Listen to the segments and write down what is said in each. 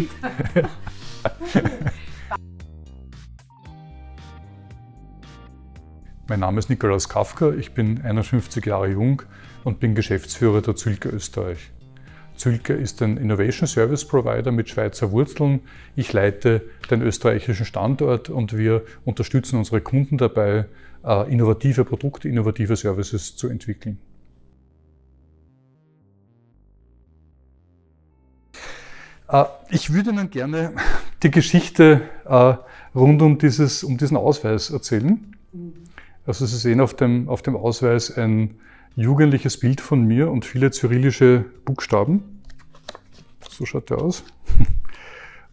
mein Name ist Nikolaus Kafka, ich bin 51 Jahre jung und bin Geschäftsführer der Zülke Österreich. Zülke ist ein Innovation Service Provider mit Schweizer Wurzeln. Ich leite den österreichischen Standort und wir unterstützen unsere Kunden dabei, äh, innovative Produkte, innovative Services zu entwickeln. Äh, ich würde Ihnen gerne die Geschichte äh, rund um, dieses, um diesen Ausweis erzählen. Also Sie sehen auf dem, auf dem Ausweis ein jugendliches Bild von mir und viele kyrillische Buchstaben. So schaut der aus.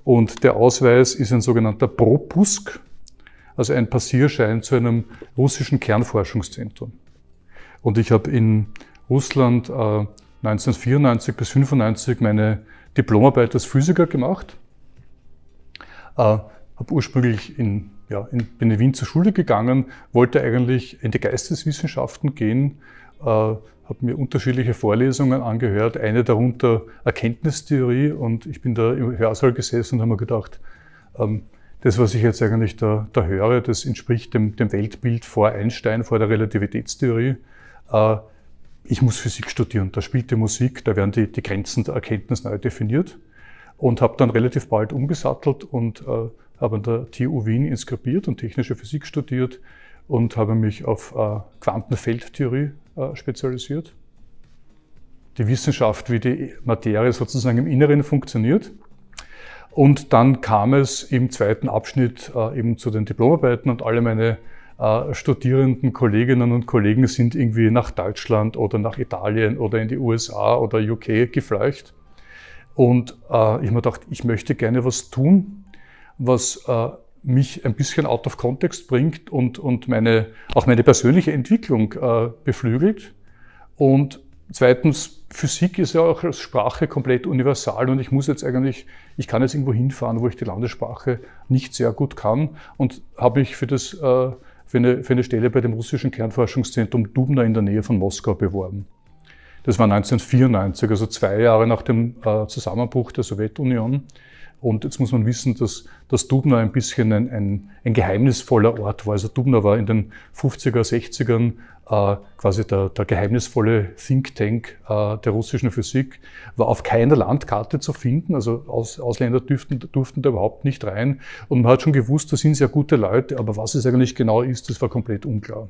Und der Ausweis ist ein sogenannter Propusk, also ein Passierschein zu einem russischen Kernforschungszentrum. Und ich habe in Russland äh, 1994 bis 1995 meine Diplomarbeit als Physiker gemacht. Äh, habe ursprünglich in, ja, in, bin in Wien zur Schule gegangen, wollte eigentlich in die Geisteswissenschaften gehen, äh, habe mir unterschiedliche Vorlesungen angehört, eine darunter Erkenntnistheorie und ich bin da im Hörsaal gesessen und habe mir gedacht, ähm, das, was ich jetzt eigentlich da, da höre, das entspricht dem, dem, Weltbild vor Einstein, vor der Relativitätstheorie. Äh, ich muss Physik studieren. Da spielt die Musik, da werden die, die Grenzen der Erkenntnis neu definiert und habe dann relativ bald umgesattelt und äh, habe an der TU Wien inskribiert und technische Physik studiert und habe mich auf äh, Quantenfeldtheorie äh, spezialisiert. Die Wissenschaft, wie die Materie sozusagen im Inneren funktioniert. Und dann kam es im zweiten Abschnitt äh, eben zu den Diplomarbeiten und alle meine äh, Studierenden, Kolleginnen und Kollegen sind irgendwie nach Deutschland oder nach Italien oder in die USA oder UK gefleucht. Und äh, ich mir gedacht, ich möchte gerne was tun, was äh, mich ein bisschen out of context bringt und, und meine, auch meine persönliche Entwicklung äh, beflügelt. Und zweitens, Physik ist ja auch als Sprache komplett universal und ich muss jetzt eigentlich, ich kann jetzt irgendwo hinfahren, wo ich die Landessprache nicht sehr gut kann und habe mich für das äh, für eine, für eine Stelle bei dem russischen Kernforschungszentrum Dubna in der Nähe von Moskau beworben. Das war 1994, also zwei Jahre nach dem äh, Zusammenbruch der Sowjetunion. Und jetzt muss man wissen, dass, dass Dubna ein bisschen ein, ein, ein geheimnisvoller Ort war. Also Dubna war in den 50er, 60ern äh, quasi der, der, geheimnisvolle Think Tank äh, der russischen Physik, war auf keiner Landkarte zu finden. Also Aus, Ausländer dürften, durften da überhaupt nicht rein. Und man hat schon gewusst, da sind sehr gute Leute, aber was es eigentlich genau ist, das war komplett unklar.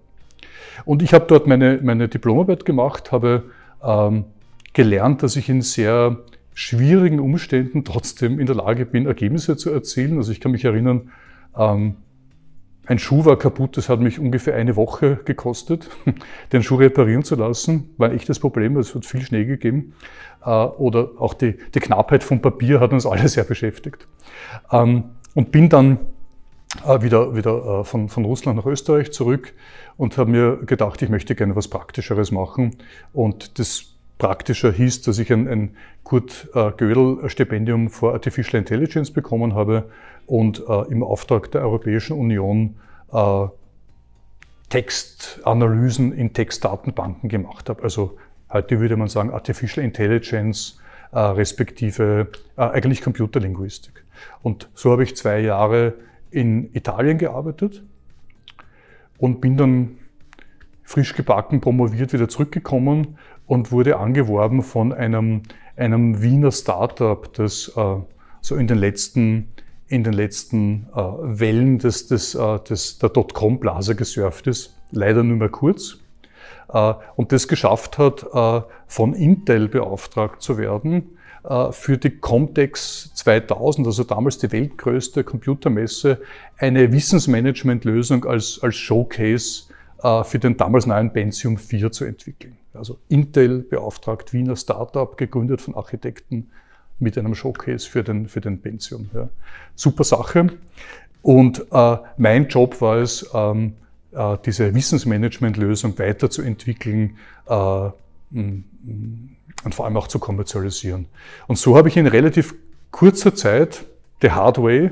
Und ich habe dort meine, meine Diplomarbeit gemacht, habe ähm, gelernt, dass ich in sehr schwierigen Umständen trotzdem in der Lage bin, Ergebnisse zu erzielen. Also ich kann mich erinnern, ähm, ein Schuh war kaputt, das hat mich ungefähr eine Woche gekostet, den Schuh reparieren zu lassen. War ein echtes Problem, es hat viel Schnee gegeben. Äh, oder auch die, die, Knappheit von Papier hat uns alle sehr beschäftigt. Ähm, und bin dann äh, wieder, wieder äh, von, von Russland nach Österreich zurück und habe mir gedacht, ich möchte gerne was Praktischeres machen. Und das praktischer hieß, dass ich ein, ein Kurt äh, Gödel Stipendium für Artificial Intelligence bekommen habe und äh, im Auftrag der Europäischen Union äh, Textanalysen in Textdatenbanken gemacht habe. Also heute würde man sagen Artificial Intelligence äh, respektive äh, eigentlich Computerlinguistik. Und so habe ich zwei Jahre in Italien gearbeitet und bin dann frisch gebacken, promoviert, wieder zurückgekommen und wurde angeworben von einem, einem Wiener Startup, das äh, so in den letzten, in den letzten äh, Wellen des, des, äh, des, der Dotcom-Blase gesurft ist. Leider nur mehr kurz. Äh, und das geschafft hat, äh, von Intel beauftragt zu werden äh, für die Comtex 2000, also damals die weltgrößte Computermesse, eine Wissensmanagement-Lösung als, als Showcase äh, für den damals neuen Pentium 4 zu entwickeln. Also Intel beauftragt, Wiener Startup, gegründet von Architekten mit einem Showcase für den, für den Pentium. Ja. Super Sache. Und äh, mein Job war es, ähm, äh, diese Wissensmanagement-Lösung weiterzuentwickeln äh, und vor allem auch zu kommerzialisieren. Und so habe ich in relativ kurzer Zeit the hard way,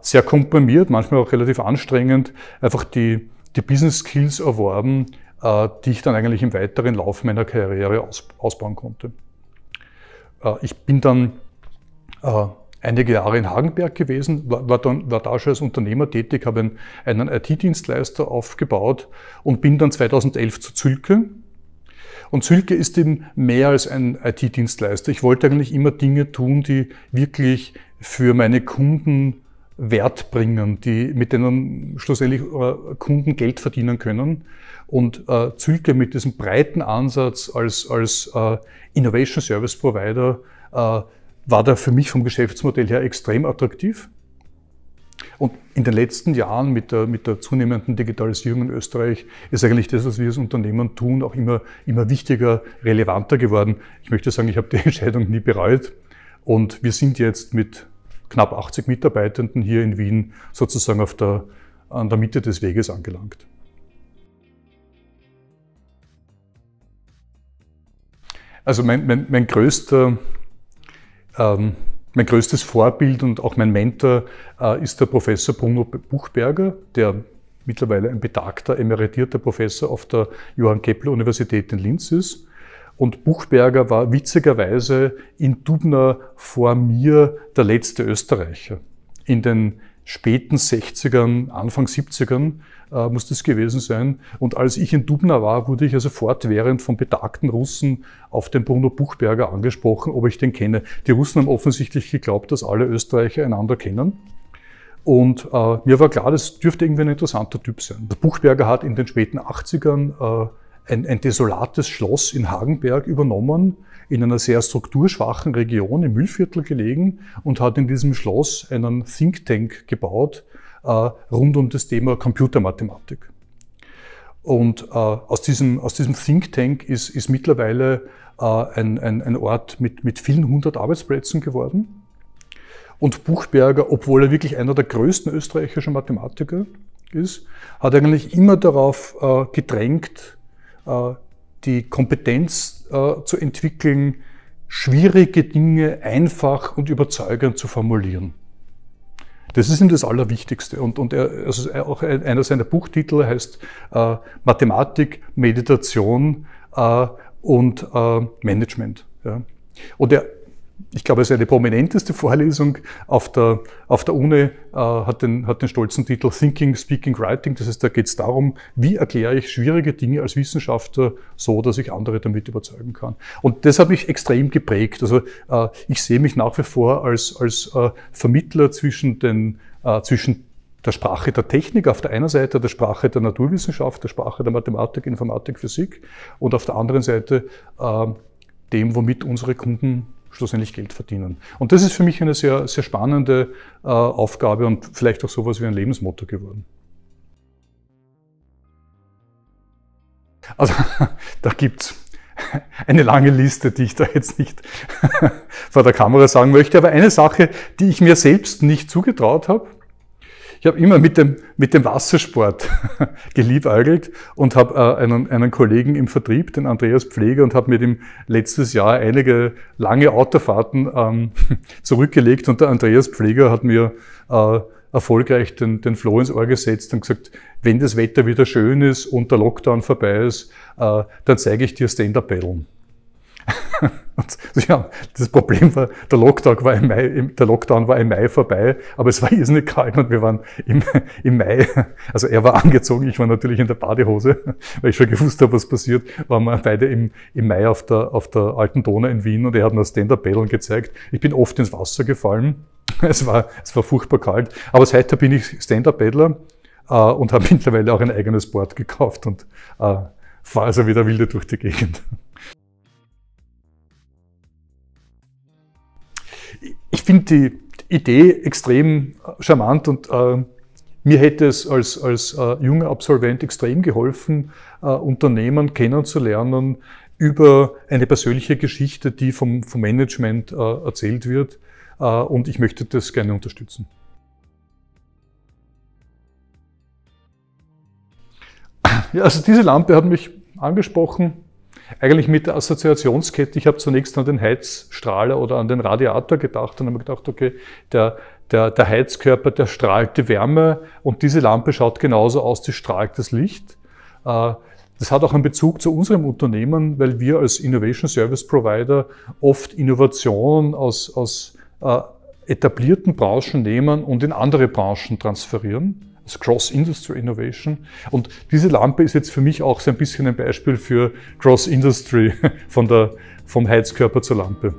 sehr komprimiert, manchmal auch relativ anstrengend, einfach die, die Business Skills erworben, äh, die ich dann eigentlich im weiteren Lauf meiner Karriere ausbauen konnte. Äh, ich bin dann äh, einige Jahre in Hagenberg gewesen, war, dann, war da schon als Unternehmer tätig, habe einen, IT-Dienstleister aufgebaut und bin dann 2011 zu Zülke. Und Zülke ist eben mehr als ein IT-Dienstleister. Ich wollte eigentlich immer Dinge tun, die wirklich für meine Kunden Wert bringen, die, mit denen schlussendlich äh, Kunden Geld verdienen können. Und äh, Zülke mit diesem breiten Ansatz als, als äh, Innovation Service Provider äh, war da für mich vom Geschäftsmodell her extrem attraktiv. Und in den letzten Jahren mit der, mit der zunehmenden Digitalisierung in Österreich ist eigentlich das, was wir als Unternehmen tun, auch immer, immer wichtiger, relevanter geworden. Ich möchte sagen, ich habe die Entscheidung nie bereut. Und wir sind jetzt mit knapp 80 Mitarbeitenden hier in Wien sozusagen auf der, an der Mitte des Weges angelangt. Also mein, mein, mein, größter, ähm, mein größtes Vorbild und auch mein Mentor äh, ist der Professor Bruno Buchberger, der mittlerweile ein betagter, emeritierter Professor auf der Johann Kepler Universität in Linz ist. Und Buchberger war witzigerweise in Dubna vor mir der letzte Österreicher. In den späten 60ern, Anfang 70ern äh, muss das gewesen sein. Und als ich in Dubna war, wurde ich also fortwährend von betagten Russen auf den Bruno Buchberger angesprochen, ob ich den kenne. Die Russen haben offensichtlich geglaubt, dass alle Österreicher einander kennen. Und äh, mir war klar, das dürfte irgendwie ein interessanter Typ sein. Der Buchberger hat in den späten 80ern äh, ein, ein desolates Schloss in Hagenberg übernommen, in einer sehr strukturschwachen Region im Mühlviertel gelegen und hat in diesem Schloss einen Think Tank gebaut äh, rund um das Thema Computermathematik. Und äh, aus, diesem, aus diesem Think Tank ist, ist mittlerweile äh, ein, ein, ein Ort mit, mit vielen hundert Arbeitsplätzen geworden. Und Buchberger, obwohl er wirklich einer der größten österreichischen Mathematiker ist, hat eigentlich immer darauf äh, gedrängt, äh, die Kompetenz äh, zu entwickeln, schwierige Dinge einfach und überzeugend zu formulieren. Das ist ihm das Allerwichtigste. Und, und er, also auch einer seiner Buchtitel heißt äh, Mathematik, Meditation äh, und äh, Management. Ja. Und er ich glaube, seine prominenteste Vorlesung auf der, auf der UNE äh, hat, den, hat den stolzen Titel Thinking, Speaking, Writing. Das heißt, da geht es darum, wie erkläre ich schwierige Dinge als Wissenschaftler so, dass ich andere damit überzeugen kann. Und das hat mich extrem geprägt. Also äh, ich sehe mich nach wie vor als, als äh, Vermittler zwischen, den, äh, zwischen der Sprache der Technik auf der einen Seite, der Sprache der Naturwissenschaft, der Sprache der Mathematik, Informatik, Physik und auf der anderen Seite äh, dem, womit unsere Kunden schlussendlich Geld verdienen. Und das ist für mich eine sehr, sehr spannende äh, Aufgabe und vielleicht auch sowas wie ein Lebensmotto geworden. Also da gibt es eine lange Liste, die ich da jetzt nicht vor der Kamera sagen möchte, aber eine Sache, die ich mir selbst nicht zugetraut habe, ich habe immer mit dem, mit dem Wassersport geliebäugelt und habe äh, einen, einen Kollegen im Vertrieb, den Andreas Pfleger, und habe mit ihm letztes Jahr einige lange Autofahrten ähm, zurückgelegt. Und der Andreas Pfleger hat mir äh, erfolgreich den, den Floh ins Ohr gesetzt und gesagt, wenn das Wetter wieder schön ist und der Lockdown vorbei ist, äh, dann zeige ich dir Stand-Up-Paddeln. Und, ja, das Problem war, der Lockdown war, im Mai, der Lockdown war im Mai vorbei, aber es war irrsinnig kalt und wir waren im, im Mai, also er war angezogen, ich war natürlich in der Badehose, weil ich schon gewusst habe, was passiert, waren wir beide im, im Mai auf der, auf der alten Donau in Wien und er hat mir Stand-Up-Paddeln gezeigt. Ich bin oft ins Wasser gefallen, es war, es war furchtbar kalt, aber seither bin ich Stand-Up-Paddler äh, und habe mittlerweile auch ein eigenes Board gekauft und äh, fahre also wieder wilde durch die Gegend. ich finde die Idee extrem äh, charmant und äh, mir hätte es als, als äh, junger Absolvent extrem geholfen, äh, Unternehmen kennenzulernen über eine persönliche Geschichte, die vom, vom Management äh, erzählt wird. Äh, und ich möchte das gerne unterstützen. Ja, also diese Lampe hat mich angesprochen eigentlich mit der Assoziationskette, ich habe zunächst an den Heizstrahler oder an den Radiator gedacht und habe mir gedacht, okay, der, der, der Heizkörper, der strahlt die Wärme und diese Lampe schaut genauso aus, die strahlt das Licht. Äh, das hat auch einen Bezug zu unserem Unternehmen, weil wir als Innovation Service Provider oft Innovationen aus, aus äh, etablierten Branchen nehmen und in andere Branchen transferieren ist Cross-Industry Innovation. Und diese Lampe ist jetzt für mich auch so ein bisschen ein Beispiel für Cross-Industry vom Heizkörper zur Lampe.